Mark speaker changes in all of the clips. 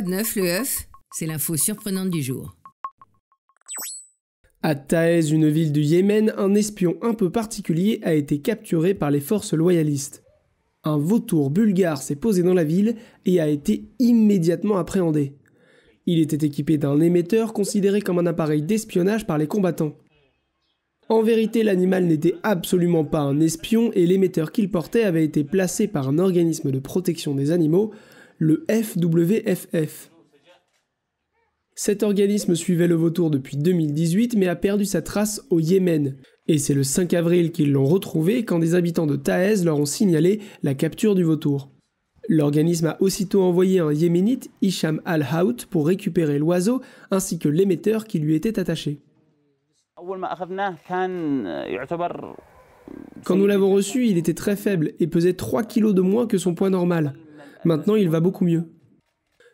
Speaker 1: de neuf, le œuf C'est l'info surprenante du jour. À Taez, une ville du Yémen, un espion un peu particulier a été capturé par les forces loyalistes. Un vautour bulgare s'est posé dans la ville et a été immédiatement appréhendé. Il était équipé d'un émetteur considéré comme un appareil d'espionnage par les combattants. En vérité, l'animal n'était absolument pas un espion et l'émetteur qu'il portait avait été placé par un organisme de protection des animaux le FWFF. Cet organisme suivait le vautour depuis 2018 mais a perdu sa trace au Yémen. Et c'est le 5 avril qu'ils l'ont retrouvé quand des habitants de Taez leur ont signalé la capture du vautour. L'organisme a aussitôt envoyé un yéménite, Hicham al-Haout, pour récupérer l'oiseau ainsi que l'émetteur qui lui était attaché. Quand nous l'avons reçu, il était très faible et pesait 3 kg de moins que son poids normal. Maintenant, il va beaucoup mieux.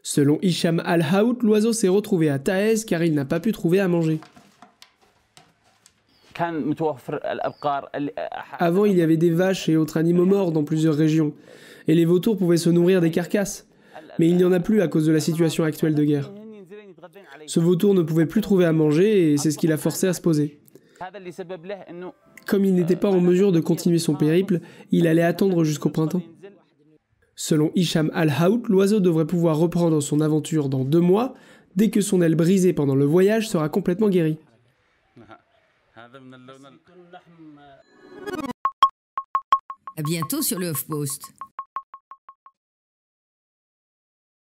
Speaker 1: Selon Hicham Al-Haout, l'oiseau s'est retrouvé à Taez car il n'a pas pu trouver à manger. Avant, il y avait des vaches et autres animaux morts dans plusieurs régions, et les vautours pouvaient se nourrir des carcasses. Mais il n'y en a plus à cause de la situation actuelle de guerre. Ce vautour ne pouvait plus trouver à manger et c'est ce qui l'a forcé à se poser. Comme il n'était pas en mesure de continuer son périple, il allait attendre jusqu'au printemps. Selon Hicham al hout l'oiseau devrait pouvoir reprendre son aventure dans deux mois, dès que son aile brisée pendant le voyage sera complètement guérie. À bientôt sur le HuffPost.